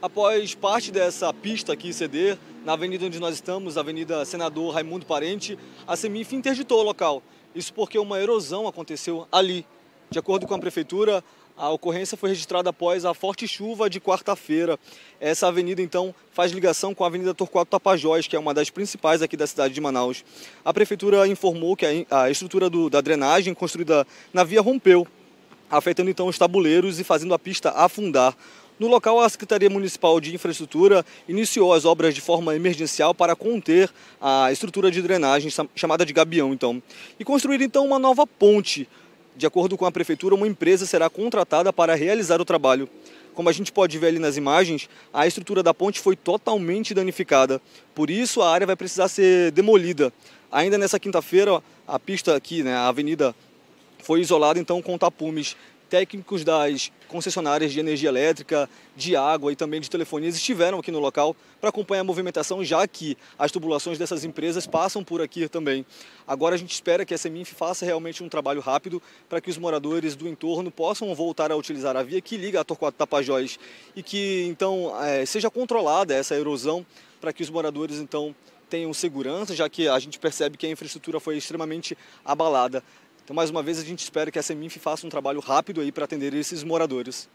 Após parte dessa pista aqui ceder, na avenida onde nós estamos, Avenida Senador Raimundo Parente, a Semif interditou o local. Isso porque uma erosão aconteceu ali. De acordo com a prefeitura, a ocorrência foi registrada após a forte chuva de quarta-feira. Essa avenida, então, faz ligação com a Avenida Torquato Tapajós, que é uma das principais aqui da cidade de Manaus. A prefeitura informou que a estrutura do, da drenagem construída na via rompeu, afetando então os tabuleiros e fazendo a pista afundar. No local, a Secretaria Municipal de Infraestrutura iniciou as obras de forma emergencial para conter a estrutura de drenagem chamada de gabião, então, e construir então uma nova ponte. De acordo com a prefeitura, uma empresa será contratada para realizar o trabalho. Como a gente pode ver ali nas imagens, a estrutura da ponte foi totalmente danificada. Por isso, a área vai precisar ser demolida. Ainda nessa quinta-feira, a pista aqui, né, a avenida, foi isolada então com tapumes técnicos das concessionárias de energia elétrica, de água e também de telefonia estiveram aqui no local para acompanhar a movimentação, já que as tubulações dessas empresas passam por aqui também. Agora a gente espera que a Seminf faça realmente um trabalho rápido para que os moradores do entorno possam voltar a utilizar a via que liga a Torquato Tapajós e que então é, seja controlada essa erosão para que os moradores então tenham segurança, já que a gente percebe que a infraestrutura foi extremamente abalada. Então, mais uma vez, a gente espera que a Seminf faça um trabalho rápido aí para atender esses moradores.